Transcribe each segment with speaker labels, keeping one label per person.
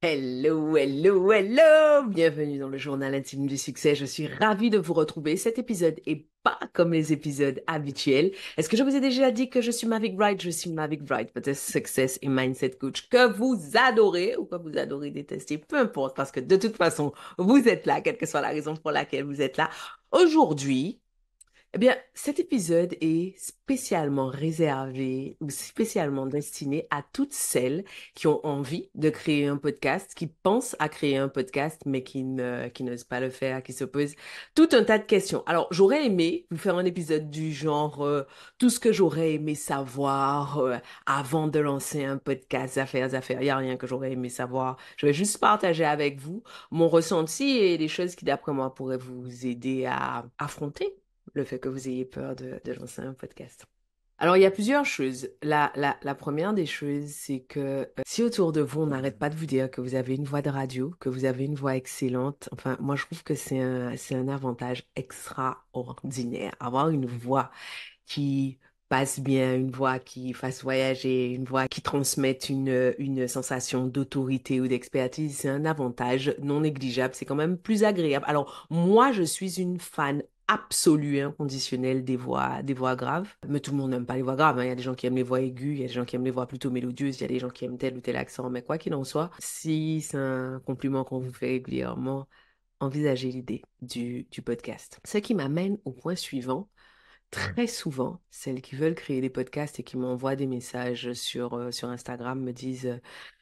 Speaker 1: Hello, hello, hello Bienvenue dans le journal intime du succès. Je suis ravie de vous retrouver. Cet épisode est pas comme les épisodes habituels. Est-ce que je vous ai déjà dit que je suis Mavic Bright Je suis Mavic Bright, peut Success et Mindset Coach que vous adorez ou que vous adorez détester, peu importe, parce que de toute façon, vous êtes là, quelle que soit la raison pour laquelle vous êtes là. Aujourd'hui, eh bien, cet épisode est spécialement réservé ou spécialement destiné à toutes celles qui ont envie de créer un podcast, qui pensent à créer un podcast, mais qui ne, qui n'osent pas le faire, qui se posent tout un tas de questions. Alors, j'aurais aimé vous faire un épisode du genre euh, tout ce que j'aurais aimé savoir euh, avant de lancer un podcast, affaires, affaires. Il n'y a rien que j'aurais aimé savoir. Je vais juste partager avec vous mon ressenti et les choses qui, d'après moi, pourraient vous aider à affronter le fait que vous ayez peur de, lancer un podcast. Alors, il y a plusieurs choses. La, première des choses, c'est que euh, si autour de vous, on n'arrête pas de vous dire que vous avez une voix de radio, que vous avez une voix excellente, enfin, moi, je trouve que c'est un, avantage extraordinaire. Avoir une voix qui passe bien, une voix qui fasse voyager, une voix qui transmette une sensation d'autorité ou d'expertise, c'est un avantage non négligeable. C'est quand même plus agréable. Alors, moi, je suis une fan absolue, inconditionnel des voix, des graves. Mais tout le monde n'aime pas les voix graves. Hein. Il y a des gens qui aiment les voix aiguës, il y a des gens qui aiment les voix plutôt mélodieuses, il y a des gens qui aiment tel ou tel accent. Mais quoi qu'il en soit, si c'est un compliment qu'on vous fait régulièrement, envisagez l'idée du, podcast. Ce qui m'amène au point suivant. Très souvent, celles qui veulent créer des podcasts et qui m'envoient des messages sur, euh, sur Instagram me disent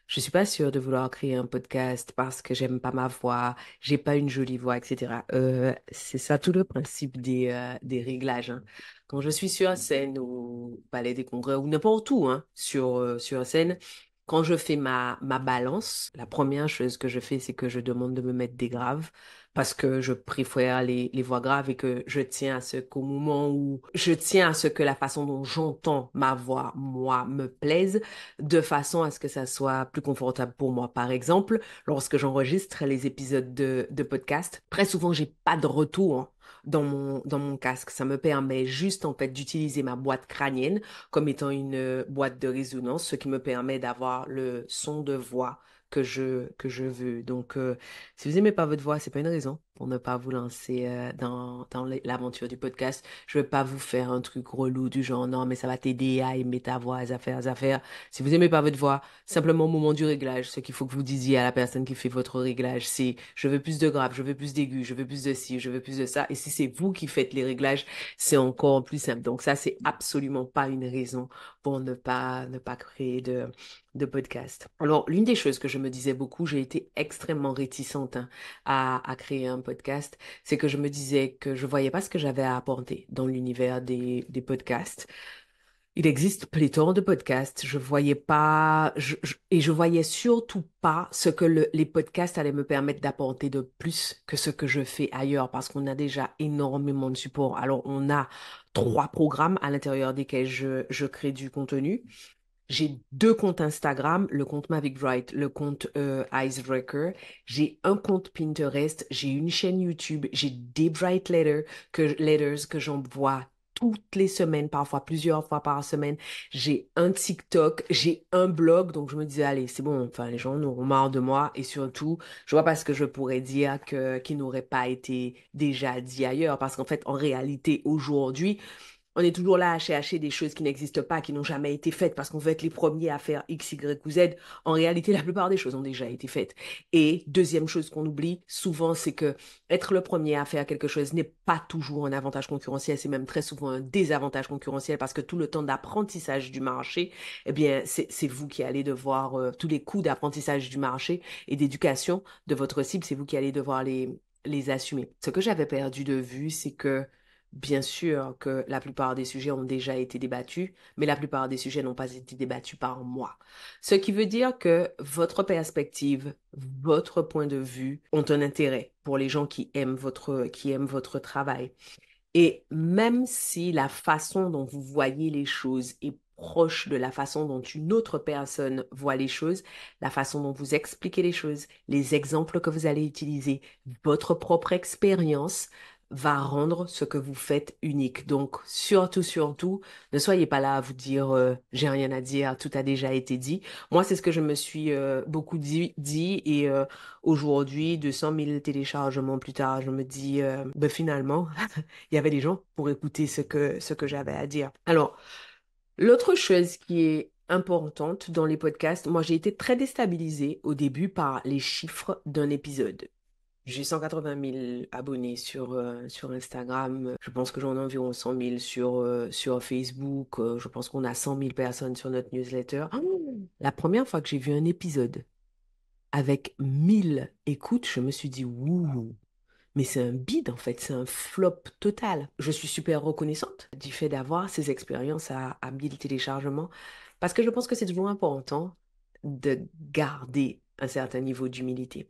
Speaker 1: je suis pas sûre de vouloir créer un podcast parce que j'aime pas ma voix, j'ai pas une jolie voix, etc. Euh, c'est ça tout le principe des, euh, des réglages. Hein. Quand je suis sur scène au Palais des Congrès ou n'importe où, hein, sur, euh, sur scène, quand je fais ma, ma balance, la première chose que je fais, c'est que je demande de me mettre des graves parce que je préfère les, voix graves et que je tiens à ce qu'au moment où je tiens à ce que la façon dont j'entends ma voix, moi, me plaise, de façon à ce que ça soit plus confortable pour moi. Par exemple, lorsque j'enregistre les épisodes de, de podcast, très souvent, j'ai pas de retour dans mon, dans mon casque. Ça me permet juste en fait d'utiliser ma boîte crânienne comme étant une euh, boîte de résonance, ce qui me permet d'avoir le son de voix que je, que je veux. Donc, euh, si vous aimez pas votre voix, c'est pas une raison pour ne pas vous lancer euh, dans, dans l'aventure du podcast. Je ne veux pas vous faire un truc relou du genre non, mais ça va t'aider à aimer ta voix, à faire, à faire. Si vous n'aimez pas votre voix, simplement au moment du réglage, ce qu'il faut que vous disiez à la personne qui fait votre réglage, c'est je veux plus de graves, je veux plus d'aigu, je veux plus de ci, je veux plus de ça. Et si c'est vous qui faites les réglages, c'est encore plus simple. Donc ça, c'est absolument pas une raison pour ne pas, ne pas créer de, de podcast. Alors, l'une des choses que je me disais beaucoup, j'ai été extrêmement réticente hein, à, à créer un podcast, c'est que je me disais que je voyais pas ce que j'avais à apporter dans l'univers des, podcasts. Il existe pléthore de podcasts. Je voyais pas, et je voyais surtout pas ce que les podcasts allaient me permettre d'apporter de plus que ce que je fais ailleurs parce qu'on a déjà énormément de support. Alors, on a trois programmes à l'intérieur desquels je, je crée du contenu j'ai deux comptes Instagram, le compte Mavic Bright, le compte euh, Icebreaker. J'ai un compte Pinterest, j'ai une chaîne YouTube, j'ai des Bright letters que, letters que j'envoie toutes les semaines, parfois plusieurs fois par semaine. J'ai un TikTok, j'ai un blog, donc je me disais, allez, c'est bon, enfin, les gens auront marre de moi, et surtout, je vois pas ce que je pourrais dire que, qui n'aurait pas été déjà dit ailleurs, parce qu'en fait, en réalité, aujourd'hui, on est toujours là à chercher des choses qui n'existent pas, qui n'ont jamais été faites, parce qu'on veut être les premiers à faire X, Y ou Z. En réalité, la plupart des choses ont déjà été faites. Et deuxième chose qu'on oublie souvent, c'est que être le premier à faire quelque chose n'est pas toujours un avantage concurrentiel, c'est même très souvent un désavantage concurrentiel, parce que tout le temps d'apprentissage du marché, eh bien, c'est vous qui allez devoir, euh, tous les coûts d'apprentissage du marché et d'éducation de votre cible, c'est vous qui allez devoir les, les assumer. Ce que j'avais perdu de vue, c'est que Bien sûr que la plupart des sujets ont déjà été débattus, mais la plupart des sujets n'ont pas été débattus par moi. Ce qui veut dire que votre perspective, votre point de vue ont un intérêt pour les gens qui aiment votre, qui aiment votre travail. Et même si la façon dont vous voyez les choses est proche de la façon dont une autre personne voit les choses, la façon dont vous expliquez les choses, les exemples que vous allez utiliser, votre propre expérience, va rendre ce que vous faites unique. Donc, surtout, surtout, ne soyez pas là à vous dire euh, j'ai rien à dire, tout a déjà été dit. Moi, c'est ce que je me suis euh, beaucoup dit, et euh, aujourd'hui, 200 000 téléchargements plus tard, je me dis ben finalement, il y avait des gens pour écouter ce que, ce que j'avais à dire. Alors, l'autre chose qui est importante dans les podcasts, moi j'ai été très déstabilisée au début par les chiffres d'un épisode. J'ai 180 000 abonnés sur, euh, sur Instagram. Je pense que j'en ai environ 100 000 sur, euh, sur Facebook. Euh, je pense qu'on a 100 000 personnes sur notre newsletter. Ah la première fois que j'ai vu un épisode avec 1000 écoutes, je me suis dit, ouh, mais c'est un bide en fait, c'est un flop total. Je suis super reconnaissante du fait d'avoir ces expériences à, à 1000 téléchargements parce que je pense que c'est toujours important de garder un certain niveau d'humilité.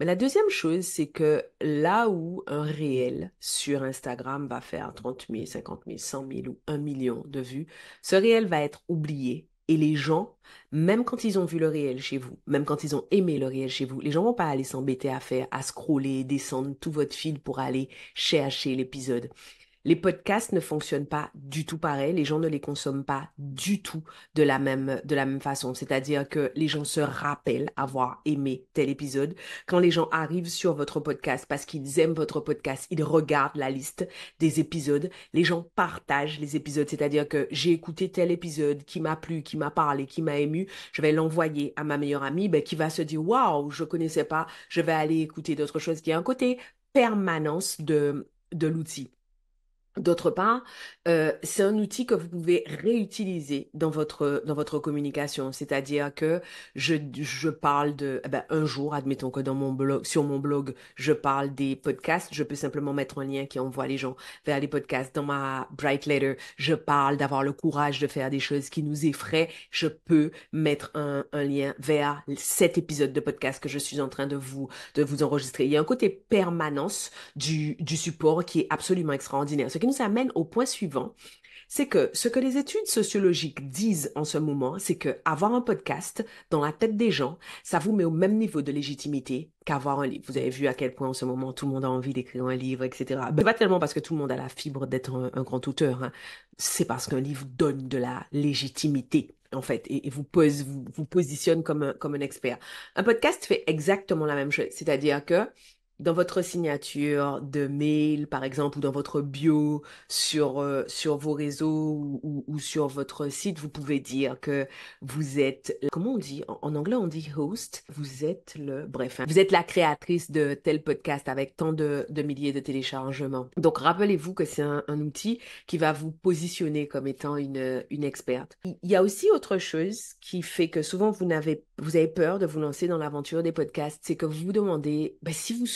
Speaker 1: Mais la deuxième chose, c'est que là où un réel sur Instagram va faire 30 000, 50 000, 100 000 ou 1 million de vues, ce réel va être oublié. Et les gens, même quand ils ont vu le réel chez vous, même quand ils ont aimé le réel chez vous, les gens vont pas aller s'embêter à faire, à scroller, descendre tout votre fil pour aller chercher l'épisode. Les podcasts ne fonctionnent pas du tout pareil, les gens ne les consomment pas du tout de la même, de la même façon. C'est-à-dire que les gens se rappellent avoir aimé tel épisode. Quand les gens arrivent sur votre podcast parce qu'ils aiment votre podcast, ils regardent la liste des épisodes, les gens partagent les épisodes. C'est-à-dire que j'ai écouté tel épisode qui m'a plu, qui m'a parlé, qui m'a ému, je vais l'envoyer à ma meilleure amie ben, qui va se dire, waouh, je connaissais pas, je vais aller écouter d'autres choses. Il y a un côté permanence de, de l'outil. D'autre part, euh, c'est un outil que vous pouvez réutiliser dans votre dans votre communication, c'est-à-dire que je je parle de eh ben, un jour, admettons que dans mon blog sur mon blog, je parle des podcasts, je peux simplement mettre un lien qui envoie les gens vers les podcasts. Dans ma Bright Letter, je parle d'avoir le courage de faire des choses qui nous effraient, je peux mettre un, un lien vers cet épisode de podcast que je suis en train de vous de vous enregistrer. Il y a un côté permanence du du support qui est absolument extraordinaire. Ce qui nous amène au point suivant, c'est que ce que les études sociologiques disent en ce moment, c'est que avoir un podcast dans la tête des gens, ça vous met au même niveau de légitimité qu'avoir un livre. Vous avez vu à quel point en ce moment tout le monde a envie d'écrire un livre, etc. Mais pas tellement parce que tout le monde a la fibre d'être un, grand auteur. Hein. C'est parce qu'un livre donne de la légitimité en fait, et, vous, vous, positionne comme comme un expert. Un podcast fait exactement la même chose, c'est-à-dire que dans votre signature de mail, par exemple, ou dans votre bio sur, euh, sur vos réseaux ou, sur votre site, vous pouvez dire que vous êtes, comment on dit en, anglais, on dit host. Vous êtes le, bref, hein. vous êtes la créatrice de tel podcast avec tant de, de milliers de téléchargements. Donc rappelez-vous que c'est un, outil qui va vous positionner comme étant une, une experte. Il y a aussi autre chose qui fait que souvent vous n'avez, vous avez peur de vous lancer dans l'aventure des podcasts, c'est que vous vous demandez, bah, si vous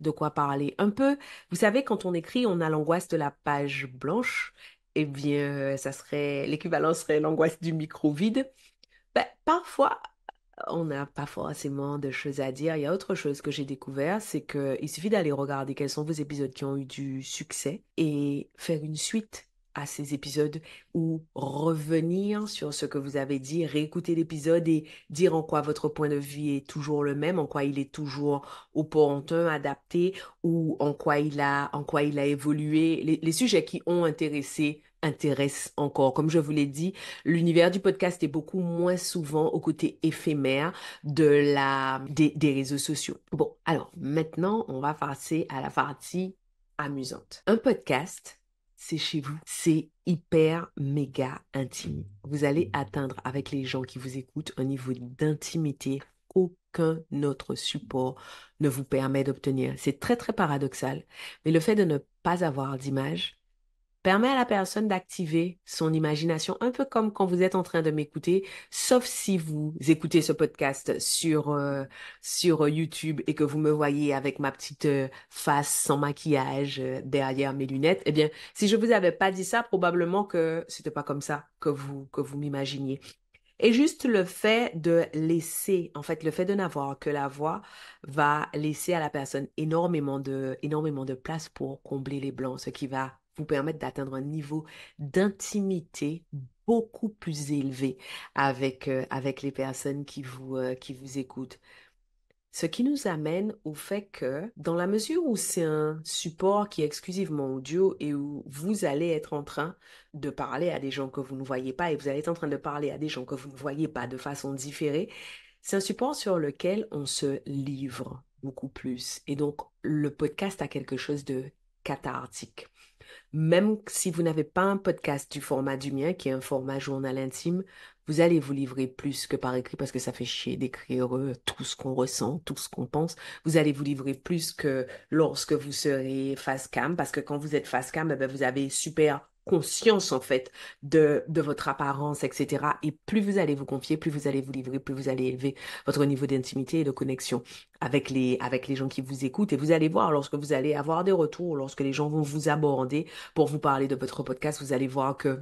Speaker 1: de quoi parler. Un peu, vous savez, quand on écrit, on a l'angoisse de la page blanche. Eh bien, ça serait l'équivalent serait l'angoisse du micro vide. Ben, parfois, on n'a pas forcément de choses à dire. Il y a autre chose que j'ai découvert, c'est qu'il suffit d'aller regarder quels sont vos épisodes qui ont eu du succès et faire une suite à ces épisodes ou revenir sur ce que vous avez dit, réécouter l'épisode et dire en quoi votre point de vue est toujours le même, en quoi il est toujours au opportun, adapté ou en quoi il a, en quoi il a évolué. Les, sujets qui ont intéressé intéressent encore. Comme je vous l'ai dit, l'univers du podcast est beaucoup moins souvent au côté éphémère de la, des, des réseaux sociaux. Bon, alors maintenant, on va passer à la partie amusante. Un podcast c'est chez vous. C'est hyper, méga intime. Vous allez atteindre avec les gens qui vous écoutent un niveau d'intimité qu'aucun autre support ne vous permet d'obtenir. C'est très, très paradoxal. Mais le fait de ne pas avoir d'image, Permet à la personne d'activer son imagination, un peu comme quand vous êtes en train de m'écouter, sauf si vous écoutez ce podcast sur, euh, sur euh, YouTube et que vous me voyez avec ma petite euh, face sans maquillage derrière mes lunettes. Eh bien, si je vous avais pas dit ça, probablement que c'était pas comme ça que vous, que vous m'imaginiez. Et juste le fait de laisser, en fait, le fait de n'avoir que la voix va laisser à la personne énormément de, énormément de place pour combler les blancs, ce qui va vous permettre d'atteindre un niveau d'intimité beaucoup plus élevé avec, euh, avec les personnes qui vous, euh, qui vous écoutent. Ce qui nous amène au fait que, dans la mesure où c'est un support qui est exclusivement audio et où vous allez être en train de parler à des gens que vous ne voyez pas et vous allez être en train de parler à des gens que vous ne voyez pas de façon différée, c'est un support sur lequel on se livre beaucoup plus. Et donc, le podcast a quelque chose de cathartique. Même si vous n'avez pas un podcast du format du mien, qui est un format journal intime, vous allez vous livrer plus que par écrit parce que ça fait chier d'écrire euh, tout ce qu'on ressent, tout ce qu'on pense. Vous allez vous livrer plus que lorsque vous serez face cam parce que quand vous êtes face cam, eh ben, vous avez super conscience en fait de, de votre apparence, etc. Et plus vous allez vous confier, plus vous allez vous livrer, plus vous allez élever votre niveau d'intimité et de connexion avec les, avec les gens qui vous écoutent. Et vous allez voir, lorsque vous allez avoir des retours, lorsque les gens vont vous aborder pour vous parler de votre podcast, vous allez voir que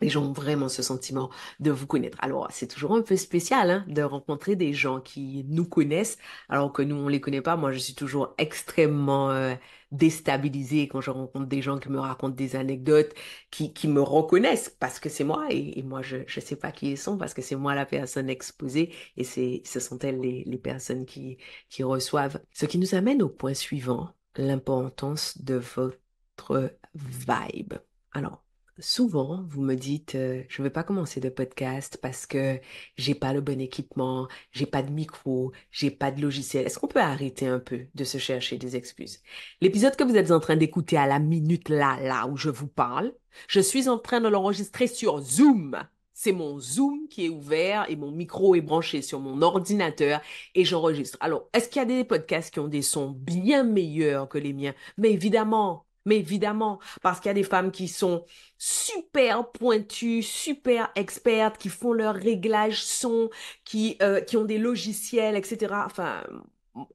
Speaker 1: les gens ont vraiment ce sentiment de vous connaître. Alors, c'est toujours un peu spécial hein, de rencontrer des gens qui nous connaissent alors que nous, on les connaît pas. Moi, je suis toujours extrêmement euh, déstabilisée quand je rencontre des gens qui me racontent des anecdotes, qui, qui me reconnaissent parce que c'est moi et, moi, je ne sais pas qui ils sont parce que c'est moi la personne exposée et c'est ce sont elles les, les personnes qui, qui reçoivent. Ce qui nous amène au point suivant, l'importance de votre vibe. Alors, Souvent, vous me dites, euh, je ne veux pas commencer de podcast parce que j'ai pas le bon équipement, j'ai pas de micro, j'ai pas de logiciel. Est-ce qu'on peut arrêter un peu de se chercher des excuses? L'épisode que vous êtes en train d'écouter à la minute là, là où je vous parle, je suis en train de l'enregistrer sur Zoom. C'est mon Zoom qui est ouvert et mon micro est branché sur mon ordinateur et j'enregistre. Alors, est-ce qu'il y a des podcasts qui ont des sons bien meilleurs que les miens? Mais évidemment, mais évidemment, parce qu'il y a des femmes qui sont super pointues, super expertes, qui font leurs réglages son, qui, euh, qui ont des logiciels, etc. Enfin,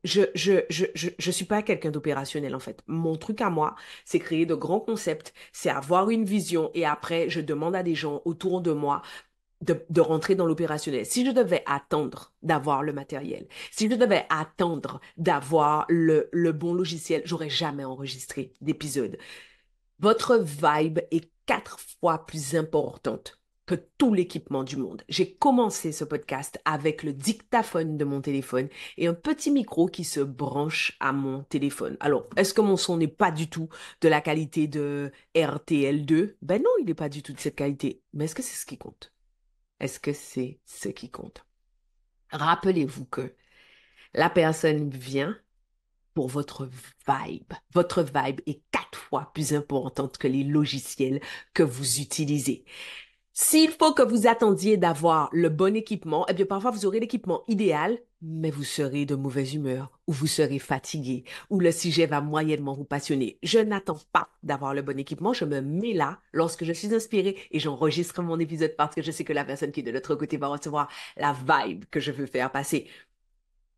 Speaker 1: je, je, suis pas quelqu'un d'opérationnel en fait. Mon truc à moi, c'est créer de grands concepts, c'est avoir une vision et après, je demande à des gens autour de moi de, rentrer dans l'opérationnel, si je devais attendre d'avoir le matériel, si je devais attendre d'avoir le, bon logiciel, j'aurais jamais enregistré d'épisode. Votre vibe est quatre fois plus importante que tout l'équipement du monde. J'ai commencé ce podcast avec le dictaphone de mon téléphone et un petit micro qui se branche à mon téléphone. Alors, est-ce que mon son n'est pas du tout de la qualité de RTL2 Ben non, il n'est pas du tout de cette qualité. Mais est-ce que c'est ce qui compte est-ce que c'est ce qui compte? Rappelez-vous que la personne vient pour votre vibe. Votre vibe est quatre fois plus importante que les logiciels que vous utilisez. S'il faut que vous attendiez d'avoir le bon équipement, eh bien parfois vous aurez l'équipement idéal, mais vous serez de mauvaise humeur, ou vous serez fatigué, ou le sujet va moyennement vous passionner. Je n'attends pas d'avoir le bon équipement, je me mets là lorsque je suis inspiré et j'enregistre mon épisode parce que je sais que la personne qui est de l'autre côté va recevoir la vibe que je veux faire passer.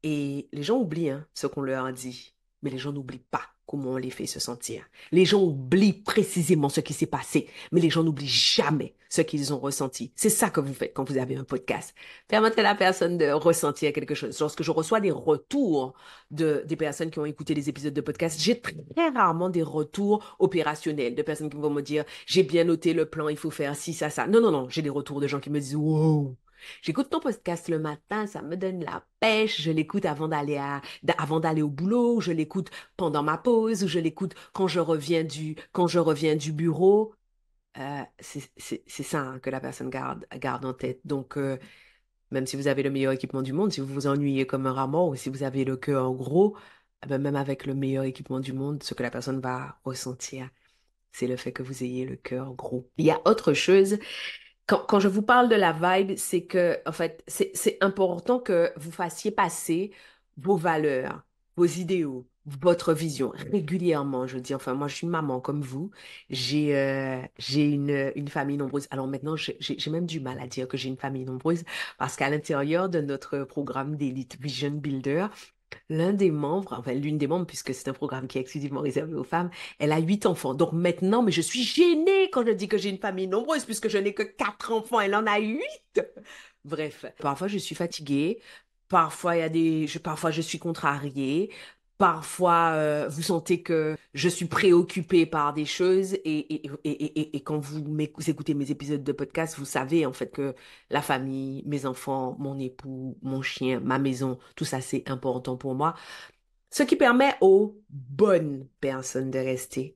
Speaker 1: Et les gens oublient hein, ce qu'on leur a dit, mais les gens n'oublient pas comment on les fait se sentir. Les gens oublient précisément ce qui s'est passé, mais les gens n'oublient jamais ce qu'ils ont ressenti. C'est ça que vous faites quand vous avez un podcast. Permettez à la personne de ressentir quelque chose. Lorsque je reçois des retours de, des personnes qui ont écouté les épisodes de podcast, j'ai très rarement des retours opérationnels, de personnes qui vont me dire, j'ai bien noté le plan, il faut faire ci, ça, ça. Non, non, non, j'ai des retours de gens qui me disent, wow, J'écoute ton podcast le matin, ça me donne la pêche. Je l'écoute avant d'aller à, avant d'aller au boulot, je l'écoute pendant ma pause, ou je l'écoute quand je reviens du, quand je reviens du bureau. Euh, c'est ça hein, que la personne garde, garde en tête. Donc, euh, même si vous avez le meilleur équipement du monde, si vous vous ennuyez comme un ramon, ou si vous avez le cœur en gros, eh ben, même avec le meilleur équipement du monde, ce que la personne va ressentir, c'est le fait que vous ayez le cœur gros. Il y a autre chose quand, quand, je vous parle de la vibe, c'est que, en fait, c'est important que vous fassiez passer vos valeurs, vos idéaux, votre vision régulièrement. Je dis, enfin, moi, je suis maman comme vous. J'ai euh, j'ai une, une famille nombreuse. Alors maintenant, j'ai même du mal à dire que j'ai une famille nombreuse parce qu'à l'intérieur de notre programme d'élite Vision Builder, L'un des membres, enfin l'une des membres, puisque c'est un programme qui est exclusivement réservé aux femmes, elle a huit enfants. Donc maintenant, mais je suis gênée quand je dis que j'ai une famille nombreuse, puisque je n'ai que quatre enfants, elle en a huit. Bref, parfois je suis fatiguée, parfois il y a des, parfois je suis contrariée, parfois euh, vous sentez que je suis préoccupée par des choses et, et, et, et quand vous, écoutez mes épisodes de podcast, vous savez en fait que la famille, mes enfants, mon époux, mon chien, ma maison, tout ça c'est important pour moi. Ce qui permet aux bonnes personnes de rester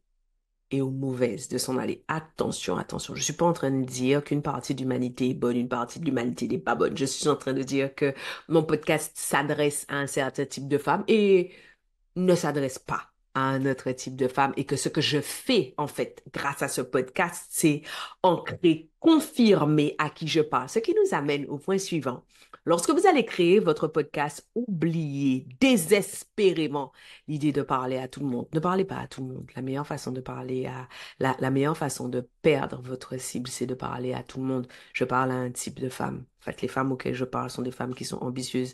Speaker 1: et aux mauvaises de s'en aller. Attention, attention. Je suis pas en train de dire qu'une partie de l'humanité est bonne, une partie de l'humanité n'est pas bonne. Je suis en train de dire que mon podcast s'adresse à un certain type de femme et ne s'adresse pas à un autre type de femme et que ce que je fais, en fait, grâce à ce podcast, c'est ancrer, confirmer à qui je parle. Ce qui nous amène au point suivant. Lorsque vous allez créer votre podcast, oubliez désespérément l'idée de parler à tout le monde. Ne parlez pas à tout le monde. La meilleure façon de parler à, la, meilleure façon de perdre votre cible, c'est de parler à tout le monde. Je parle à un type de femme. En fait, les femmes auxquelles je parle sont des femmes qui sont ambitieuses,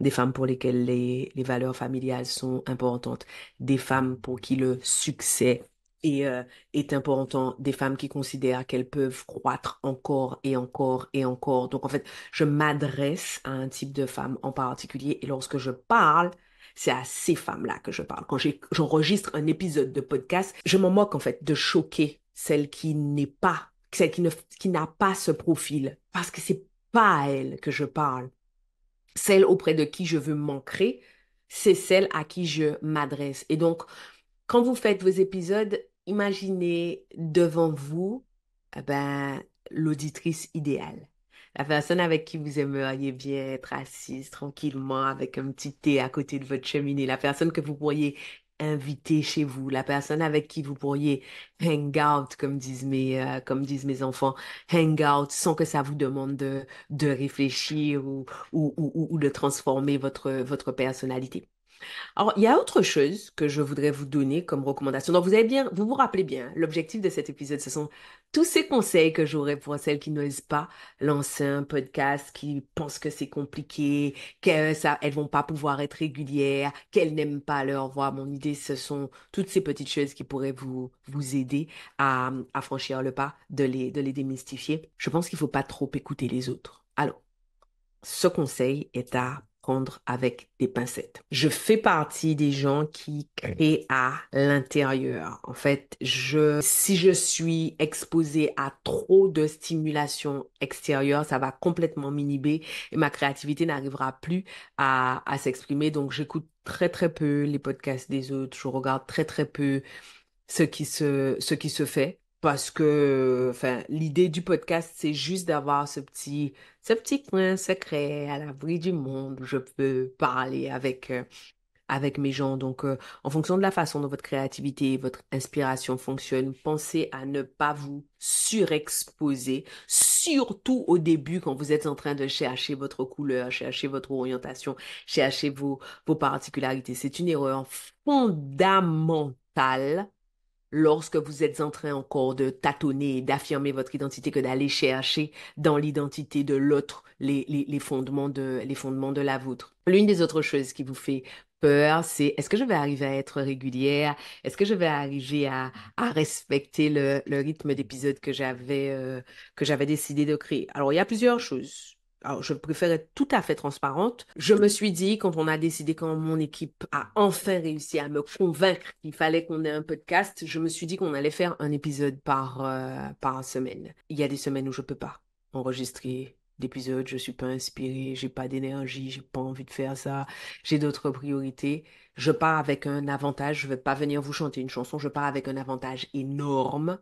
Speaker 1: des femmes pour lesquelles les, valeurs familiales sont importantes, des femmes pour qui le succès est, euh, est important, des femmes qui considèrent qu'elles peuvent croître encore et encore et encore. Donc en fait, je m'adresse à un type de femme en particulier et lorsque je parle, c'est à ces femmes-là que je parle. Quand j'enregistre un épisode de podcast, je m'en moque en fait de choquer celle qui n'est pas, celle qui n'a qui pas ce profil, parce que c'est pas à elle que je parle celle auprès de qui je veux manquer, c'est celle à qui je m'adresse. Et donc, quand vous faites vos épisodes, imaginez devant vous eh ben, l'auditrice idéale. La personne avec qui vous aimeriez bien être assise tranquillement avec un petit thé à côté de votre cheminée. La personne que vous pourriez inviter chez vous, la personne avec qui vous pourriez hang out, comme disent mes, euh, comme disent mes enfants, hang out, sans que ça vous demande de, de réfléchir ou, ou, ou, ou de transformer votre, votre personnalité. Alors, il y a autre chose que je voudrais vous donner comme recommandation. Donc, vous avez bien, vous vous rappelez bien, l'objectif de cet épisode, ce sont tous ces conseils que j'aurais pour celles qui n'osent pas lancer un podcast, qui pensent que c'est compliqué, qu'elles ne vont pas pouvoir être régulières, qu'elles n'aiment pas leur voix. Mon idée, ce sont toutes ces petites choses qui pourraient vous, vous aider à, à franchir le pas, de les, de les démystifier. Je pense qu'il ne faut pas trop écouter les autres. Alors, ce conseil est à avec des pincettes. Je fais partie des gens qui créent à l'intérieur. En fait, je, si je suis exposée à trop de stimulation extérieure, ça va complètement m'inhiber et ma créativité n'arrivera plus à, s'exprimer. Donc, j'écoute très, très peu les podcasts des autres. Je regarde très, très peu ce qui ce qui se fait parce que enfin, l'idée du podcast, c'est juste d'avoir ce petit, ce petit coin secret à l'abri du monde où je peux parler avec, euh, avec mes gens. Donc, euh, en fonction de la façon dont votre créativité et votre inspiration fonctionnent, pensez à ne pas vous surexposer, surtout au début quand vous êtes en train de chercher votre couleur, chercher votre orientation, chercher vos, vos particularités. C'est une erreur fondamentale lorsque vous êtes en train encore de tâtonner d'affirmer votre identité que d'aller chercher dans l'identité de l'autre les, fondements de, les fondements de la vôtre. L'une des autres choses qui vous fait peur, c'est est-ce que je vais arriver à être régulière? Est-ce que je vais arriver à, respecter le, rythme d'épisode que euh, que j'avais décidé de créer? Alors, il y a plusieurs choses alors, je préfère être tout à fait transparente. Je me suis dit, quand on a décidé, quand mon équipe a enfin réussi à me convaincre qu'il fallait qu'on ait un podcast, je me suis dit qu'on allait faire un épisode par, euh, par semaine. Il y a des semaines où je peux pas enregistrer d'épisodes, je suis pas inspirée, j'ai pas d'énergie, j'ai pas envie de faire ça, j'ai d'autres priorités. Je pars avec un avantage, je ne vais pas venir vous chanter une chanson, je pars avec un avantage énorme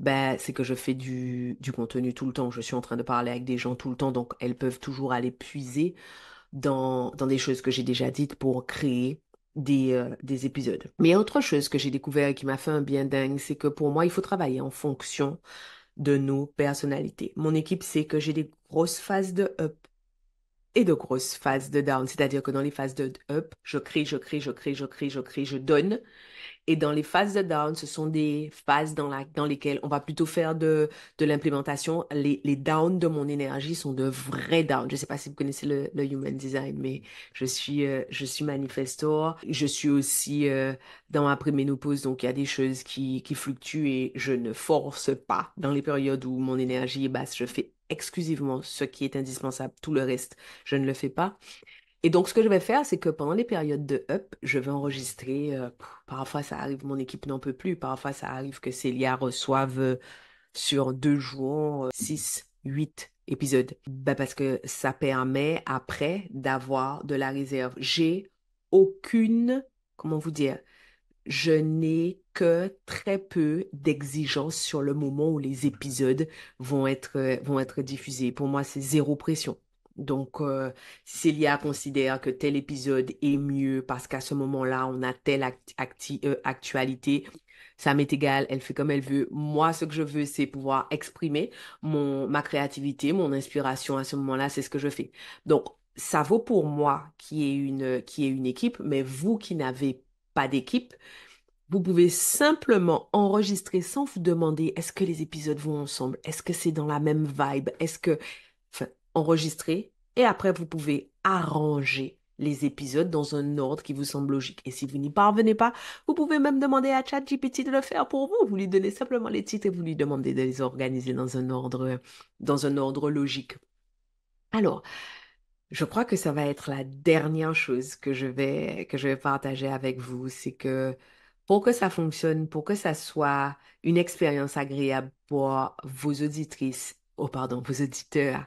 Speaker 1: bah, c'est que je fais du, contenu tout le temps. Je suis en train de parler avec des gens tout le temps, donc elles peuvent toujours aller puiser dans, des choses que j'ai déjà dites pour créer des, euh, des épisodes. Mais autre chose que j'ai découvert et qui m'a fait un bien dingue, c'est que pour moi, il faut travailler en fonction de nos personnalités. Mon équipe sait que j'ai des grosses phases de up et de grosses phases de down. C'est-à-dire que dans les phases de up, je crie, je crie, je crie, je crie, je crie, je donne. Et dans les phases de down, ce sont des phases dans, la, dans lesquelles on va plutôt faire de, de l'implémentation. Les, downs de mon énergie sont de vrais downs. Je ne sais pas si vous connaissez le, human design, mais je suis, euh, je suis manifestor. Je suis aussi euh, dans ma préménopause, donc il y a des choses qui, qui fluctuent et je ne force pas dans les périodes où mon énergie est basse. Je fais exclusivement ce qui est indispensable. Tout le reste, je ne le fais pas. Et donc, ce que je vais faire, c'est que pendant les périodes de up, je vais enregistrer. Euh, parfois, ça arrive, mon équipe n'en peut plus. Parfois, ça arrive que Célia reçoive euh, sur deux jours, euh, six, huit épisodes. Ben, parce que ça permet après d'avoir de la réserve. J'ai aucune, comment vous dire, je n'ai que très peu d'exigences sur le moment où les épisodes vont être, vont être diffusés. Pour moi, c'est zéro pression. Donc, si euh, Célia considère que tel épisode est mieux parce qu'à ce moment-là, on a telle euh, actualité. Ça m'est égal, elle fait comme elle veut. Moi, ce que je veux, c'est pouvoir exprimer mon, ma créativité, mon inspiration à ce moment-là, c'est ce que je fais. Donc, ça vaut pour moi qui est une, qui est une équipe, mais vous qui n'avez pas d'équipe, vous pouvez simplement enregistrer sans vous demander est-ce que les épisodes vont ensemble Est-ce que c'est dans la même vibe Est-ce que enregistrer et après vous pouvez arranger les épisodes dans un ordre qui vous semble logique. Et si vous n'y parvenez pas, vous pouvez même demander à ChatGPT de le faire pour vous. Vous lui donnez simplement les titres et vous lui demandez de les organiser dans un ordre, dans un ordre logique. Alors, je crois que ça va être la dernière chose que je vais, que je vais partager avec vous, c'est que pour que ça fonctionne, pour que ça soit une expérience agréable pour vos auditrices, oh pardon, vos auditeurs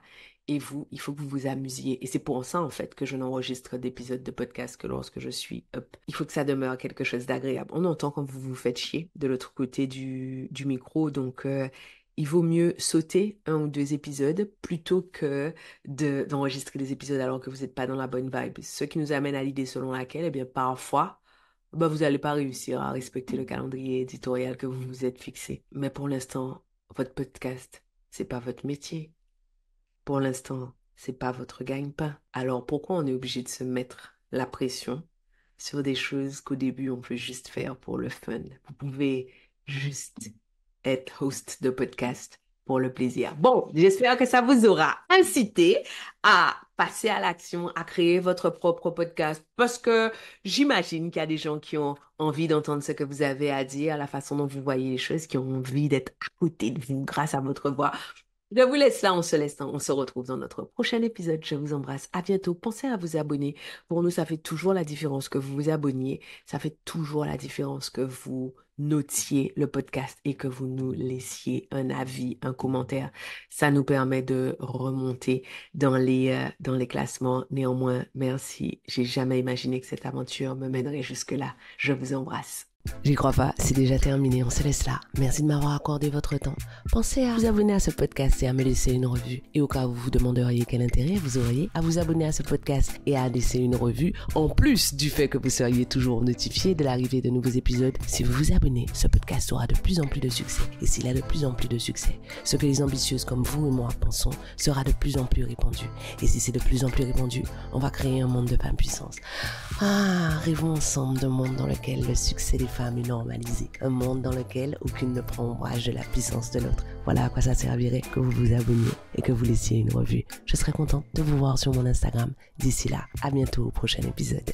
Speaker 1: et vous, il faut que vous vous amusiez. Et c'est pour ça, en fait, que je n'enregistre d'épisodes de podcast que lorsque je suis up. Il faut que ça demeure quelque chose d'agréable. On entend quand vous vous faites chier de l'autre côté du, micro. Donc, euh, il vaut mieux sauter un ou deux épisodes plutôt que d'enregistrer des épisodes alors que vous n'êtes pas dans la bonne vibe. Ce qui nous amène à l'idée selon laquelle, eh bien, parfois, bah, vous n'allez pas réussir à respecter le calendrier éditorial que vous vous êtes fixé. Mais pour l'instant, votre podcast, c'est pas votre métier. Pour l'instant, c'est pas votre gagne-pain. Alors pourquoi on est obligé de se mettre la pression sur des choses qu'au début on peut juste faire pour le fun. Vous pouvez juste être host de podcast pour le plaisir. Bon, j'espère que ça vous aura incité à passer à l'action, à créer votre propre podcast, parce que j'imagine qu'il y a des gens qui ont envie d'entendre ce que vous avez à dire, la façon dont vous voyez les choses, qui ont envie d'être à côté de vous grâce à votre voix. Je vous laisse là, on se laisse, on se retrouve dans notre prochain épisode. Je vous embrasse, à bientôt. Pensez à vous abonner. Pour nous, ça fait toujours la différence que vous vous abonniez. Ça fait toujours la différence que vous notiez le podcast et que vous nous laissiez un avis, un commentaire. Ça nous permet de remonter dans les, euh, dans les classements. Néanmoins, merci. J'ai jamais imaginé que cette aventure me mènerait jusque-là. Je vous embrasse. J'y crois pas, c'est déjà terminé, on se laisse là. Merci de m'avoir accordé votre temps. Pensez à vous abonner à ce podcast et à me laisser une revue. Et au cas où vous vous demanderiez quel intérêt vous auriez à vous abonner à ce podcast et à laisser une revue, en plus du fait que vous seriez toujours notifié de l'arrivée de nouveaux épisodes, si vous vous abonnez, ce podcast aura de plus en plus de succès. Et s'il a de plus en plus de succès, ce que les ambitieuses comme vous et moi pensons sera de plus en plus répandu. Et si c'est de plus en plus répandu, on va créer un monde de 20 puissance. Ah, rêvons ensemble d'un monde dans lequel le succès des femmes normalisée, un monde dans lequel aucune ne prend ombrage de la puissance de l'autre. Voilà à quoi ça servirait que vous vous abonniez et que vous laissiez une revue. Je serais contente de vous voir sur mon Instagram. D'ici là, à bientôt au prochain épisode.